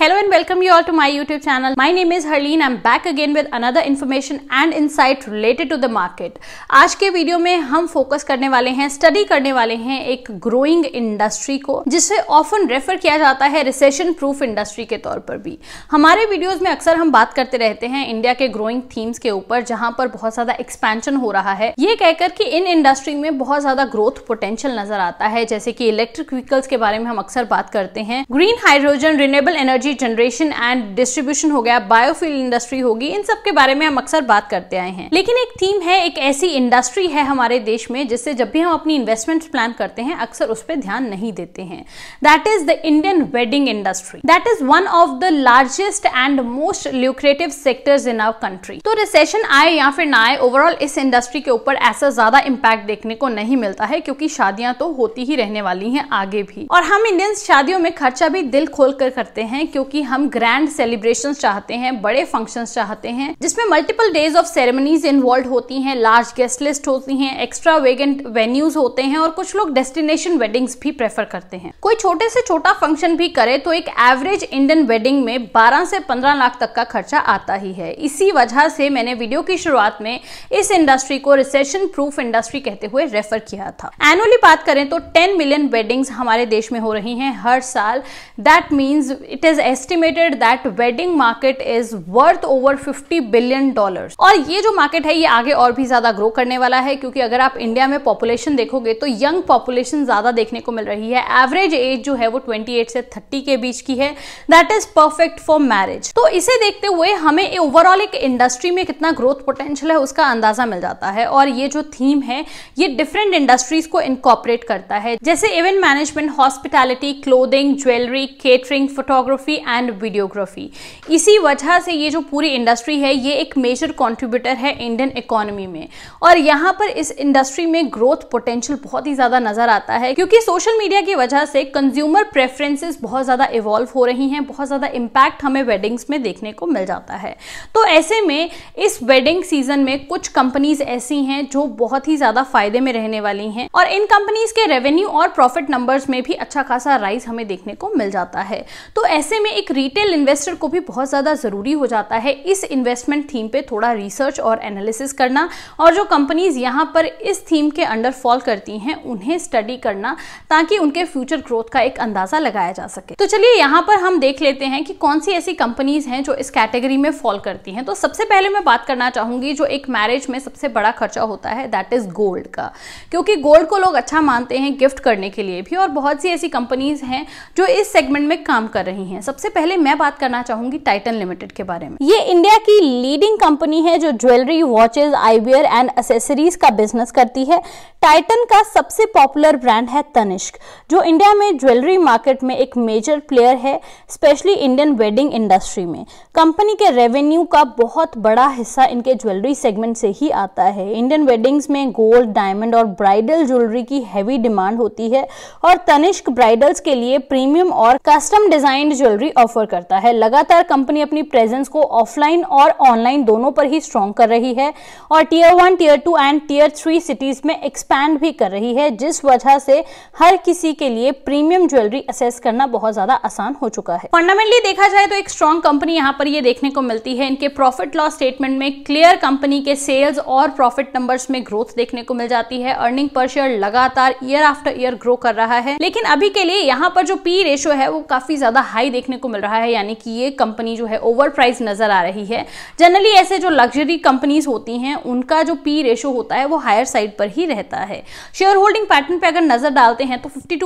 Hello and welcome you all to my YouTube channel. My name is Harleen. I'm back again with another information and insight related to the market. आज के video में हम focus करने वाले हैं study करने वाले हैं एक ग्रोइंग इंडस्ट्री को जिसे ऑफन रेफर किया जाता है रिसेशन प्रूफ इंडस्ट्री के तौर पर भी हमारे वीडियोज में अक्सर हम बात करते रहते हैं इंडिया के ग्रोइंग थीम्स के ऊपर जहां पर बहुत ज्यादा एक्सपेंशन हो रहा है ये कहकर कि इन इंडस्ट्री में बहुत ज्यादा ग्रोथ पोटेंशियल नजर आता है जैसे कि इलेक्ट्रिक व्हीकल्स के बारे में हम अक्सर बात करते हैं green hydrogen renewable energy energy generation and distribution हो गया बायोफ्यूल इंडस्ट्री होगी इन सब के बारे में हम अक्सर बात करते आए हैं लेकिन एक थीम है एक ऐसी इंडस्ट्री है हमारे देश में जिससे जब भी हम अपनी इन्वेस्टमेंट प्लान करते हैं अक्सर उस पर ध्यान नहीं देते हैं that is the Indian wedding industry that is one of the largest and most lucrative sectors in our country तो रिसेशन आए या फिर ना आए ओवरऑल इस इंडस्ट्री के ऊपर ऐसा ज्यादा इम्पैक्ट देखने को नहीं मिलता है क्योंकि शादियां तो होती ही रहने वाली हैं आगे भी और हम इंडियंस शादियों में खर्चा भी दिल खोल कर करते हैं क्योंकि हम ग्रैंड सेलिब्रेशन चाहते हैं बड़े फंक्शन चाहते हैं जिसमें multiple days of ceremonies involve होती हैं लार्ज गेस्ट लिस्ट होती हैं एक्स्ट्रा वेगेंट वेन्यूज होते हैं और कुछ लोग डेस्टिनेशन वेडिंग्स भी प्रेफर करते हैं कोई छोटे से छोटा फंक्शन भी करे तो एक एवरेज इंडियन वेडिंग में बारह से पंद्रह लाख तक का खर्चा आता ही है इसी वजह से मैंने वीडियो की शुरुआत में इस इंडस्ट्री को रिसेशन प्रूफ इंडस्ट्री कहते हुए रेफर किया था एनुअली बात करें तो 10 मिलियन वेडिंग्स हमारे देश में हो रही हैं हर साल that means it is estimated that wedding market is worth over 50 billion dollars और ये जो मार्केट है ये आगे और भी ज्यादा ग्रो करने वाला है क्योंकि अगर आप इंडिया में पॉपुलेशन देखोगे तो यंग पॉपुलेशन ज्यादा देखने को मिल रही है एवरेज एज जो है वो 28 से 30 के बीच की है that is perfect for marriage तो इसे देखते हुए हमें ओवरऑल एक इंडस्ट्री में कितना ग्रोथ पोटेंशियल है उसका अंदाजा मिल जाता है और ये जो थीम है ये डिफरेंट इंडस्ट्रीज को इनकॉपरेट करता है जैसे event management hospitality clothing jewellery catering photography photography and videography इसी वजह से ये जो पूरी इंडस्ट्री है ये एक मेजर कॉन्ट्रीब्यूटर है इंडियन इकोनॉमी में और यहाँ पर इस इंडस्ट्री में ग्रोथ पोटेंशियल बहुत ही ज़्यादा नज़र आता है क्योंकि सोशल मीडिया की वजह से कंज्यूमर प्रेफरेंसेस बहुत ज़्यादा इवॉल्व हो रही हैं बहुत ज़्यादा इम्पैक्ट हमें वेडिंग्स में देखने को मिल जाता है तो ऐसे में इस वेडिंग सीजन में कुछ कंपनीज ऐसी हैं जो बहुत ही ज़्यादा फायदे में रहने वाली हैं और इन कंपनीज के रेवेन्यू और प्रॉफिट नंबर्स में भी अच्छा खासा राइज हमें देखने को मिल जाता है तो ऐसे में एक रिटेल इन्वेस्टर को भी बहुत ज़्यादा ज़रूरी हो जाता है इस इन्वेस्टमेंट थीम पे थोड़ा रिसर्च और एनालिसिस करना और जो कंपनीज यहाँ पर इस थीम के अंडर फॉल करती हैं उन्हें स्टडी करना ताकि उनके फ्यूचर ग्रोथ का एक अंदाज़ा लगाया जा सके तो चलिए यहाँ पर हम देख लेते हैं कि कौन सी ऐसी कंपनीज हैं जो इस कैटेगरी में फॉल करती हैं तो सबसे पहले मैं बात करना चाहूँगी जो एक मैरिज में सबसे बड़ा खर्चा होता है दैट इज़ गोल्ड का क्योंकि गोल्ड को लोग अच्छा मानते हैं गिफ्ट करने के लिए भी और बहुत सी ऐसी कंपनीज हैं जो इस सेगमेंट में काम कर रही हैं सबसे पहले मैं बात करना चाहूंगी टाइटन लिमिटेड के बारे में ये इंडिया की लीडिंग कंपनी है जो jewellery watches eyewear and accessories का बिजनेस करती है टाइटन का सबसे पॉपुलर ब्रांड है तनिष्क जो इंडिया में ज्वेलरी मार्केट में एक मेजर प्लेयर है स्पेशली इंडियन वेडिंग इंडस्ट्री में कंपनी के रेवेन्यू का बहुत बड़ा हिस्सा इनके ज्वेलरी सेगमेंट से ही आता है इंडियन वेडिंग्स में गोल्ड डायमंड और ब्राइडल ज्वेलरी की हैवी डिमांड होती है और तनिष्क ब्राइडल्स के लिए प्रीमियम और custom designed jewellery delivery offer करता है लगातार कंपनी अपनी प्रेजेंस को ऑफलाइन और ऑनलाइन दोनों पर ही स्ट्रॉन्ग कर रही है और tier one tier two and tier three cities में एक्सपैंड भी कर रही है जिस वजह से हर किसी के लिए प्रीमियम ज्वेलरी असेस करना बहुत ज्यादा आसान हो चुका है फंडामेंटली देखा जाए तो एक स्ट्रॉन्ग कंपनी यहाँ पर ये देखने को मिलती है इनके प्रॉफिट लॉस स्टेटमेंट में क्लियर कंपनी के सेल्स और प्रॉफिट नंबर्स में ग्रोथ देखने को मिल जाती है अर्निंग पर शेयर लगातार ईयर आफ्टर ईयर ग्रो कर रहा है लेकिन अभी के लिए यहाँ पर जो पी रेशो है वो काफी ज्यादा हाई देखने देखने को मिल रहा है यानी कि ये कंपनी जो है ओवर प्राइज नज़र आ रही है जनरली ऐसे जो लग्जरी कंपनीज होती हैं उनका जो पी रेशो होता है वो हायर साइड पर ही रहता है शेयर होल्डिंग पैटर्न पर अगर नज़र डालते हैं तो फिफ्टी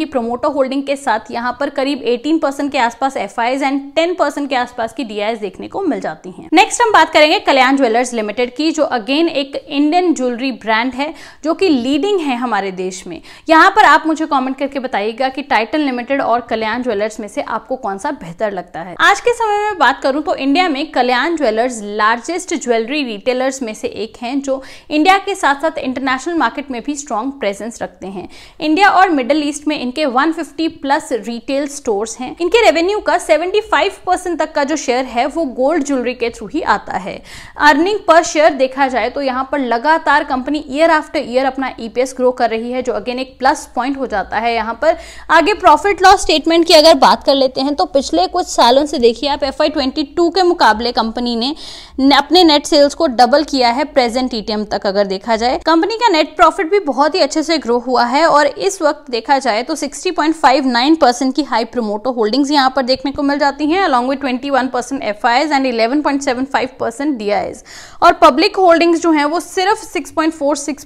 की प्रोमोटर होल्डिंग के साथ यहाँ पर करीब एटीन के आसपास एफ एंड टेन के आसपास की डी देखने को मिल जाती है नेक्स्ट हम बात करेंगे कल्याण ज्वेलर्स लिमिटेड की जो अगेन एक इंडियन ज्वेलरी ब्रांड है जो कि लीडिंग है हमारे देश में यहां पर आप मुझे कमेंट करके बताइएगा कि टाइटल लिमिटेड और कल्याण ज्वेलर्स में से आपको कौन सा बेहतर लगता है आज के समय में बात करूँ तो इंडिया में Kalyan jewellers largest jewellery retailers में से एक हैं जो इंडिया के साथ साथ इंटरनेशनल मार्केट में भी स्ट्रॉन्ग प्रेजेंस रखते हैं इंडिया और मिडल ईस्ट में इनके 150 प्लस रिटेल स्टोर हैं इनके रेवेन्यू का 75 परसेंट तक का जो शेयर है वो गोल्ड ज्वेलरी के थ्रू ही आता है अर्निंग पर शेयर देखा जाए तो यहाँ पर लगातार कंपनी ईयर आफ्टर ईयर अपना ईपीएस e ग्रो कर रही है जो अगेन एक प्लस पॉइंट हो जाता है यहाँ पर आगे प्रॉफिट लॉस स्टेटमेंट की अगर बात बात कर लेते हैं तो पिछले कुछ सालों से देखिए आप एफ आई ट्वेंटी टू के मुकाबले कंपनी ने अपने नेट सेल्स को डबल किया है प्रेजेंट ईटीएम तक अगर देखा जाए कंपनी का नेट प्रॉफिट भी बहुत ही अच्छे से ग्रो हुआ है और इस वक्त देखा जाए तो सिक्सटी की हाई प्रोमोटो होल्डिंग यहाँ पर देखने को मिल जाती है along with twenty one and eleven point D और पब्लिक होल्डिंग्स जो है वो सिर्फ सिक्स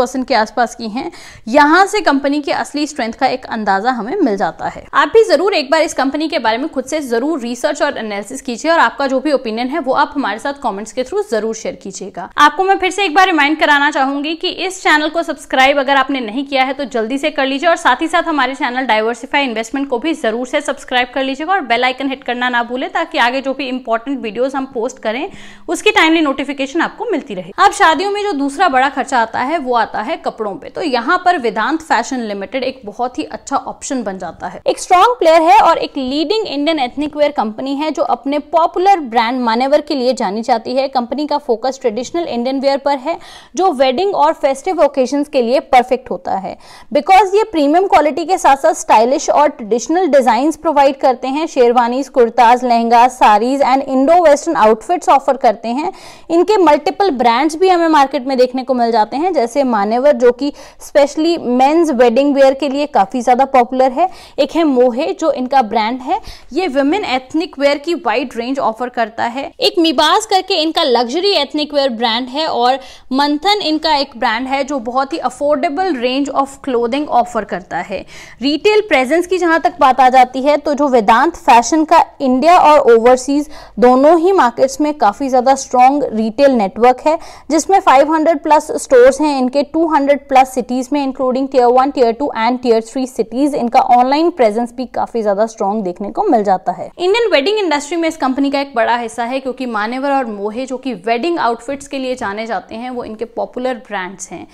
के आसपास की हैं यहां से कंपनी के असली स्ट्रेंथ का एक अंदाजा हमें मिल जाता है आप भी जरूर एक बार इस कंपनी कंपनी के बारे में खुद से जरूर रिसर्च और एनालिसिस कीजिए और आपका जो भी ओपिनियन है वो आप हमारे साथ कमेंट्स के थ्रू जरूर शेयर कीजिएगा आपको मैं फिर से एक बार रिमाइंड कराना चाहूंगी कि इस चैनल को सब्सक्राइब अगर आपने नहीं किया है तो जल्दी से कर लीजिए और साथ ही साथ हमारे चैनल डाइवर्सिफाई इन्वेस्टमेंट को भी जरूर से सब्सक्राइब कर लीजिएगा और बेल आइकन हिट करना ना भूले ताकि आगे जो भी इंपॉर्टेंट वीडियोज हम पोस्ट करें उसकी टाइमली नोटिफिकेशन आपको मिलती रहे अब शादियों में जो दूसरा बड़ा खर्चा आता है वो आता है कपड़ों पे तो यहाँ पर वेदांत फैशन लिमिटेड एक बहुत ही अच्छा ऑप्शन बन जाता है एक स्ट्रॉन्ग प्लेयर है और एक leading Indian ethnic wear company है जो अपने पॉपुलर ब्रांड मानेवर के लिए जानी जाती है कंपनी का फोकस ट्रेडिशनल इंडियन वेयर पर है जो वेडिंग और फेस्टिव ओकेजन के लिए परफेक्ट होता है बिकॉज ये प्रीमियम क्वालिटी के साथ साथ स्टाइलिश और ट्रेडिशनल डिजाइन प्रोवाइड करते हैं sherwanis kurtas lehenga saris and Indo western outfits offer करते हैं इनके मल्टीपल ब्रांड्स भी हमें मार्केट में देखने को मिल जाते हैं जैसे मानेवर जो कि स्पेशली मेन्स वेडिंग वेयर के लिए काफ़ी ज़्यादा पॉपुलर है एक है मोहे जो इनका ब्रांड ब्रांड है ये वेमेन एथनिक वेयर की वाइड रेंज ऑफर करता है एक मिबास करके इनका लग्जरी एथनिक वेयर ब्रांड है और मंथन इनका एक ब्रांड है जो बहुत ही affordable range of clothing offer करता है रिटेल प्रेजेंस की जहां तक बात आ जाती है तो जो वेदांत फैशन का इंडिया और ओवरसीज दोनों ही मार्केट्स में काफ़ी ज़्यादा स्ट्रॉन्ग रिटेल नेटवर्क है जिसमें 500 प्लस स्टोर्स हैं इनके 200 प्लस सिटीज़ में including tier one tier two and tier three cities इनका ऑनलाइन प्रेजेंस भी काफ़ी ज़्यादा स्ट्रॉन्ग सॉन्ग देखने को मिल जाता है इंडियन वेडिंग इंडस्ट्री में इस कंपनी का एक बड़ा हिस्सा है क्योंकि मानेवर और मोहे जो कि वेडिंग आउटफिट्स के लिए जाने जाते हैं वो इनके पॉपुलर ब्रांड्स हैं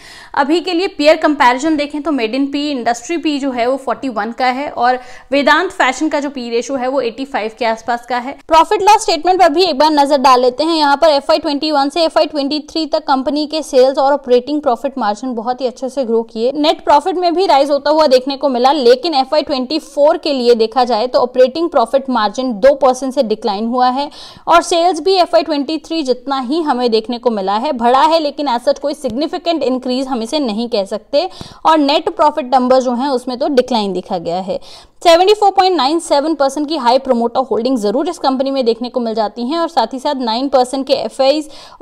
अभी के लिए पियर कंपेरिजन देखें तो median P industry P जो है वो फोर्टी का है और वेदांत फैशन का जो पी रेशो है वो एटी के आसपास का है प्रॉफिट लॉस स्टेटमेंट पर भी एक बार नजर डाल लेते हैं यहाँ पर एफ से एफ तक कंपनी के सेल्स और ऑपरेटिंग प्रॉफिट मार्जिन बहुत ही अच्छे से ग्रो किए नेट प्रॉफिट में भी राइज होता हुआ देखने को मिला लेकिन एफ के लिए देखा जाए तो ऑपरेटिंग प्रॉफिट मार्जिन दो परसेंट से डिक्लाइन हुआ है और सेल्स भी एफ आई जितना ही हमें देखने को मिला है बढ़ा है लेकिन एज कोई सिग्निफिकेंट इंक्रीज हम इसे नहीं कह सकते और नेट प्रॉफिट नंबर जो है उसमें तो डिक्लाइन दिखा गया है 74.97 परसेंट की हाई प्रोमोटर होल्डिंग जरूर इस कंपनी में देखने को मिल जाती हैं और साथ ही साथ 9 परसेंट के एफ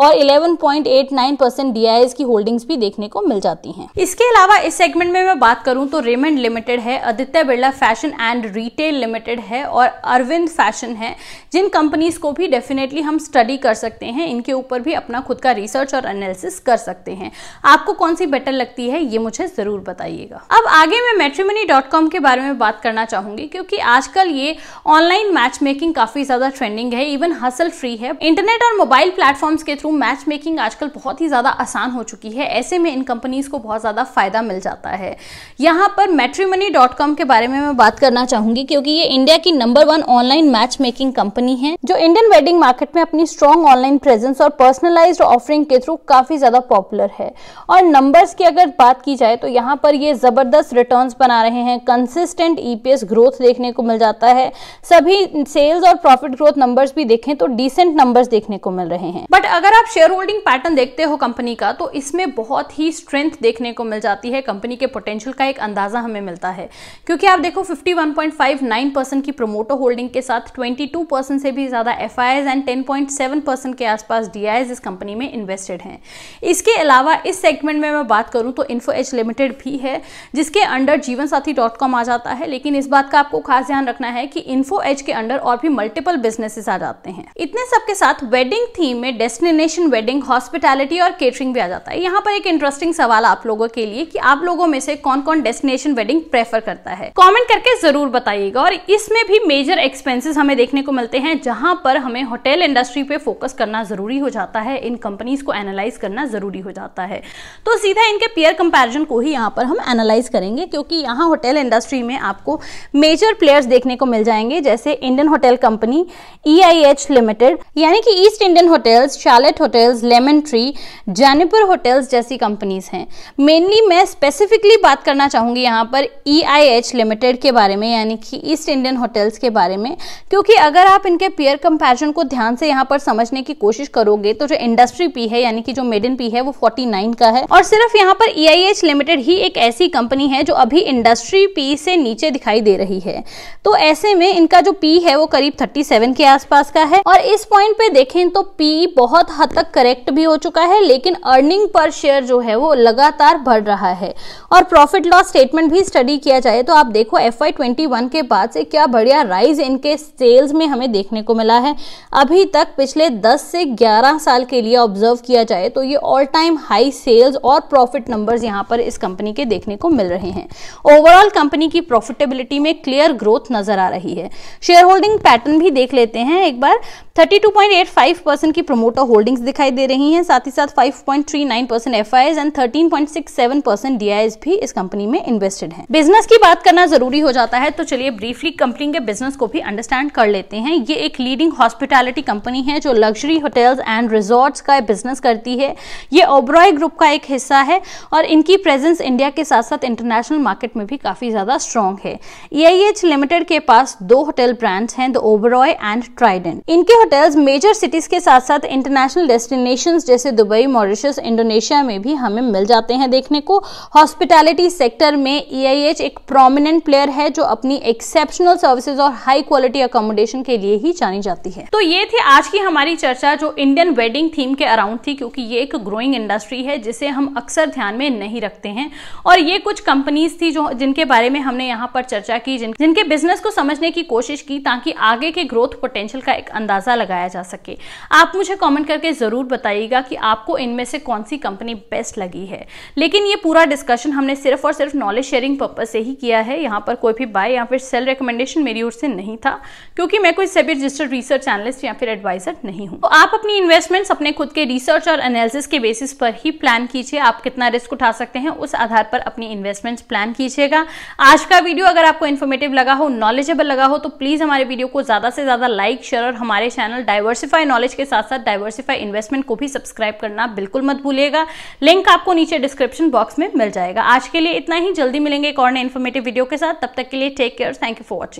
और 11.89 परसेंट डी की होल्डिंग्स भी देखने को मिल जाती हैं इसके अलावा इस सेगमेंट में मैं बात करूं तो रेमंड लिमिटेड है Aditya Birla fashion and retail limited limited है और अरविंद फैशन है जिन कंपनीज को भी डेफिनेटली हम स्टडी कर सकते हैं इनके ऊपर भी अपना खुद का रिसर्च और एनालिसिस कर सकते हैं आपको कौन सी बेटर लगती है ये मुझे ज़रूर बताइएगा अब आगे मैं मेट्रीमनी के बारे में बात करना चाहूंगी क्योंकि आजकल ये ऑनलाइन मैच मेकिंग काफ़ी ज़्यादा ट्रेंडिंग है इवन हसल फ्री है इंटरनेट और मोबाइल प्लेटफॉर्म्स के थ्रू मैच मेकिंग आजकल बहुत ही ज़्यादा आसान हो चुकी है ऐसे में इन कंपनीज़ को बहुत ज़्यादा फ़ायदा मिल जाता है यहाँ पर मेट्रीमनी के बारे में मैं बात करना चाहूंगी क्योंकि ये इंडिया की number one online match making company है जो इंडियन वेडिंग मार्केट में अपनी स्ट्रॉन्ग ऑनलाइन प्रेजेंस और पर्सनलाइज ऑफरिंग के थ्रू काफी ज्यादा पॉपुलर है और नंबर्स की अगर बात की जाए तो यहाँ पर ये जबरदस्त रिटर्न बना रहे हैं कंसिस्टेंट ईपीएस ग्रोथ देखने को मिल जाता है सभी सेल्स और प्रॉफिट ग्रोथ नंबर भी देखें तो डिसेंट नंबर देखने को मिल रहे हैं बट अगर आप शेयर होल्डिंग पैटर्न देखते हो कंपनी का तो इसमें बहुत ही स्ट्रेंथ देखने को मिल जाती है कंपनी के पोटेंशियल का एक अंदाजा हमें मिलता है क्योंकि आप देखो 51.59 9 परसेंट की प्रोमोटर होल्डिंग के साथ 22 परसेंट से भी ज़्यादा एफ एंड 10.7 परसेंट के आसपास डी इस कंपनी में इन्वेस्टेड हैं इसके अलावा इस सेगमेंट में मैं बात करूं तो इन्फो एच लिमिटेड भी है जिसके अंडर जीवन साथी डॉट कॉम आ जाता है लेकिन इस बात का आपको खास ध्यान रखना है कि इन्फो एच के अंडर और भी मल्टीपल बिजनेसेस आ जाते हैं इतने सबके साथ वेडिंग थीम में डेस्टिनेशन वेडिंग हॉस्पिटैलिटी और केटरिंग भी आ जाता है यहाँ पर एक इंटरेस्टिंग सवाल आप लोगों के लिए कि आप लोगों में से कौन कौन डेस्टिनेशन वेडिंग प्रेफर करता है कमेंट करके जरूर बताइएगा और इसमें भी मेजर एक्सपेंसेस हमें देखने को मिलते हैं जहां पर हमें होटल इंडस्ट्री पे फोकस करना ज़रूरी हो जाता है इन कंपनीज को एनालाइज करना ज़रूरी हो जाता है तो सीधा इनके पेयर कंपैरिजन को ही यहां पर हम एनालाइज करेंगे क्योंकि यहां होटल इंडस्ट्री में आपको मेजर प्लेयर्स देखने को मिल जाएंगे जैसे Indian hotel company E limited यानी कि East Indian hotels Chalet hotels lemon tree Juniper hotels जैसी कंपनीज हैं मेनली मैं स्पेसिफिकली बात करना चाहूंगी यहाँ पर ई e लिमिटेड के बारे में यानी कि ईस्ट इंडियन होटल्स के बारे में क्योंकि अगर आप इनके पेयर कंपैरिजन को ध्यान से यहाँ पर समझने की कोशिश करोगे तो जो इंडस्ट्री पी है यानी कि जो मेड इन पी है वो 49 का है और सिर्फ यहाँ पर ई e लिमिटेड ही एक ऐसी कंपनी है जो अभी इंडस्ट्री पी से नीचे दिखाई दे रही है तो ऐसे में इनका जो पी है वो करीब 37 के आसपास का है और इस पॉइंट पे देखें तो पी बहुत हद तक करेक्ट भी हो चुका है लेकिन अर्निंग पर शेयर जो है वो लगातार बढ़ रहा है और प्रॉफिट लॉस स्टेटमेंट भी स्टडी किया जाए तो आप देखो एफ आई के बाद से से क्या बढ़िया राइज इनके सेल्स में हमें देखने को मिला है अभी तक पिछले 10 से 11 साल के लिए ऑब्जर्व किया जाए तो ये ऑल टाइम हाई सेल्स और प्रॉफिट नंबर्स यहाँ पर इस कंपनी के देखने को मिल रहे हैं ओवरऑल कंपनी की प्रॉफिटेबिलिटी में क्लियर ग्रोथ नजर आ रही है शेयर होल्डिंग पैटर्न भी देख लेते हैं एक बार थर्टी परसेंट की प्रोमोटर होल्डिंग्स दिखाई दे रही हैं साथ ही साथ five percent F and thirteen percent D भी इस कंपनी में इन्वेस्टेड है बिजनेस की बात करना जरूरी हो जाता है तो चलिए ब्रीफली की कंपनी के बिजनेस को भी अंडरस्टैंड कर लेते हैं ये एक लीडिंग हॉस्पिटैलिटी कंपनी है जो लग्जरी होटल्स एंड रिजॉर्ट्स का बिजनेस करती है ये ओब्रॉय ग्रुप का एक हिस्सा है और इनकी प्रेजेंस इंडिया के साथ साथ इंटरनेशनल मार्केट में भी काफ़ी ज़्यादा स्ट्रॉन्ग है ई लिमिटेड के पास दो होटल ब्रांड्स हैं द ओबरॉय एंड ट्राइडेंट इनके होटल्स मेजर सिटीज के साथ साथ इंटरनेशनल डेस्टिनेशन जैसे दुबई मॉरिशस इंडोनेशिया में भी हमें मिल जाते हैं देखने को हॉस्पिटैलिटी सेक्टर में ई एक प्रोमिनेंट प्लेयर है जो अपनी एक्सेप्शन प्रोफेशनल सर्विसेज और हाई क्वालिटी अकोमोडेशन के लिए ही जानी जाती है तो ये थी आज की हमारी चर्चा जो इंडियन वेडिंग थीम के अराउंड थी क्योंकि ये एक ग्रोइंग इंडस्ट्री है जिसे हम अक्सर ध्यान में नहीं रखते हैं और ये कुछ कंपनीज थी जो जिनके बारे में हमने यहाँ पर चर्चा की जिन, जिनके बिजनेस को समझने की कोशिश की ताकि आगे के ग्रोथ पोटेंशियल का एक अंदाजा लगाया जा सके आप मुझे कॉमेंट करके जरूर बताइएगा कि आपको इनमें से कौन सी कंपनी बेस्ट लगी है लेकिन ये पूरा डिस्कशन हमने सिर्फ और सिर्फ नॉलेज शेयरिंग पर्पज से ही किया है यहाँ पर कोई भी बाय या फिर सेल रिकमेंड रिकमेंडेशन मेरी ओर से नहीं था क्योंकि मैं कोई सेबी रजिस्टर्ड रिसर्च एनालिस्ट या फिर एडवाइजर नहीं हूँ तो आप अपनी इन्वेस्टमेंट्स अपने खुद के रिसर्च और एनालिसिस के बेसिस पर ही प्लान कीजिए आप कितना रिस्क उठा सकते हैं उस आधार पर अपनी इन्वेस्टमेंट्स प्लान कीजिएगा आज का वीडियो अगर आपको इन्फॉर्मेटिव लगा हो नॉलेजेबल लगा हो तो प्लीज़ हमारे वीडियो को ज़्यादा से ज़्यादा लाइक शेयर और हमारे चैनल डाइवर्सिफाई नॉलेज के साथ साथ डाइवर्सिफाई इन्वेस्टमेंट को भी सब्सक्राइब करना बिल्कुल मत भूलिएगा लिंक आपको नीचे डिस्क्रिप्शन बॉक्स में मिल जाएगा आज के लिए इतना ही जल्दी मिलेंगे एक और नए इन्फॉर्मेटिव वीडियो के साथ तब तक के लिए take care thank you for watching.